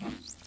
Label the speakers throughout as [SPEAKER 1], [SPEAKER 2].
[SPEAKER 1] Thank you.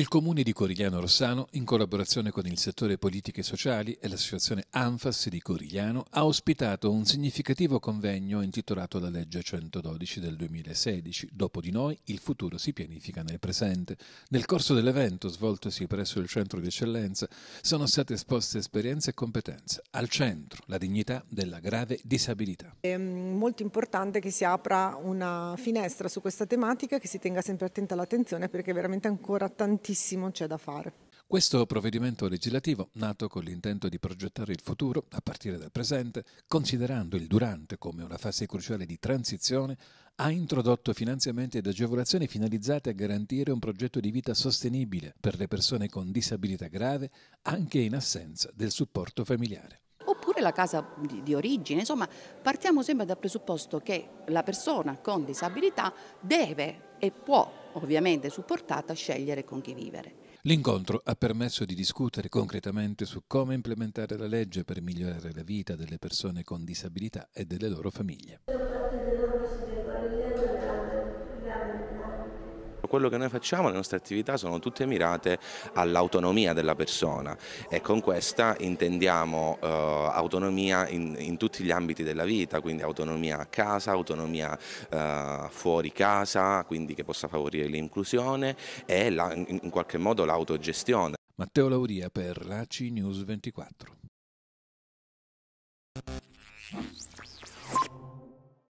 [SPEAKER 1] Il comune di Corigliano Rossano, in collaborazione con il settore politiche e sociali e l'associazione ANFAS di Corigliano, ha ospitato un significativo convegno intitolato La legge 112 del 2016. Dopo di noi, il futuro si pianifica nel presente. Nel corso dell'evento, svoltosi presso il centro di eccellenza, sono state esposte esperienze e competenze. Al centro, la dignità della grave disabilità.
[SPEAKER 2] È mm, molto importante che si apra una finestra su questa tematica, che si tenga sempre attenta l'attenzione perché è veramente ancora tantissimo tantissimo c'è da fare.
[SPEAKER 1] Questo provvedimento legislativo, nato con l'intento di progettare il futuro a partire dal presente, considerando il durante come una fase cruciale di transizione, ha introdotto finanziamenti ed agevolazioni finalizzate a garantire un progetto di vita sostenibile per le persone con disabilità grave, anche in assenza del supporto familiare
[SPEAKER 3] oppure la casa di, di origine, insomma partiamo sempre dal presupposto che la persona con disabilità deve e può ovviamente supportata scegliere con chi vivere.
[SPEAKER 1] L'incontro ha permesso di discutere concretamente su come implementare la legge per migliorare la vita delle persone con disabilità e delle loro famiglie.
[SPEAKER 4] quello che noi facciamo, le nostre attività sono tutte mirate all'autonomia della persona e con questa intendiamo eh, autonomia in, in, tutti gli ambiti della vita, quindi autonomia a casa, autonomia eh, fuori casa, quindi che possa favorire l'inclusione e la, in, qualche modo l'autogestione.
[SPEAKER 1] Matteo Lauria per RACI News 24.